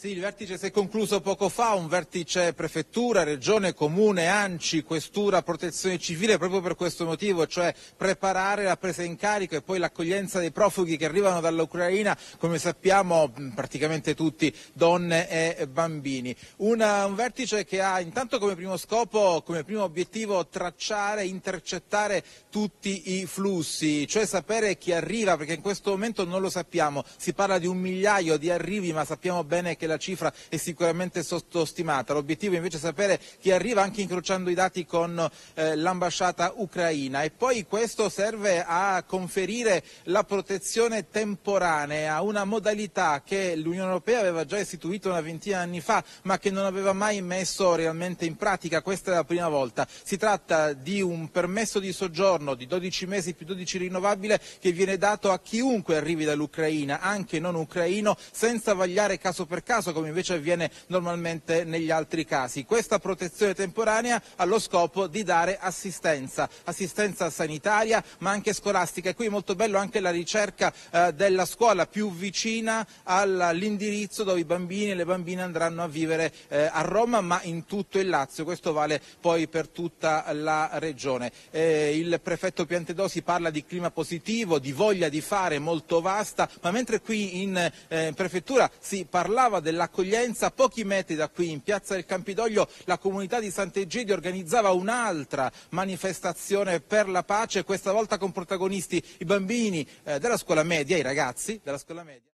Sì, il vertice si è concluso poco fa, un vertice prefettura, regione, comune, ANCI, questura, protezione civile, proprio per questo motivo, cioè preparare la presa in carico e poi l'accoglienza dei profughi che arrivano dall'Ucraina, come sappiamo praticamente tutti, donne e bambini. Una, un vertice che ha intanto come primo scopo, come primo obiettivo tracciare, intercettare tutti i flussi, cioè sapere chi arriva, perché in questo momento non lo sappiamo, si parla di un migliaio di arrivi, ma sappiamo bene che la cifra è sicuramente sottostimata. L'obiettivo invece è sapere chi arriva anche incrociando i dati con eh, l'ambasciata ucraina e poi questo serve a conferire la protezione temporanea, una modalità che l'Unione Europea aveva già istituito una ventina di anni fa ma che non aveva mai messo realmente in pratica, questa è la prima volta. Si tratta di un permesso di soggiorno di 12 mesi più 12 rinnovabile che viene dato a chiunque arrivi dall'Ucraina, anche non ucraino, senza vagliare caso per caso caso, come invece avviene normalmente negli altri casi. Questa protezione temporanea ha lo scopo di dare assistenza, assistenza sanitaria ma anche scolastica. E qui è molto bello anche la ricerca eh, della scuola più vicina all'indirizzo dove i bambini e le bambine andranno a vivere eh, a Roma ma in tutto il Lazio. Questo vale poi per tutta la regione. Eh, il prefetto Piantedosi parla di clima positivo, di voglia di fare molto vasta, ma mentre qui in eh, prefettura si parlava dell'accoglienza, a pochi metri da qui, in piazza del Campidoglio, la comunità di Sant'Egidio organizzava un'altra manifestazione per la pace, questa volta con protagonisti i bambini eh, della scuola media, i ragazzi della scuola media.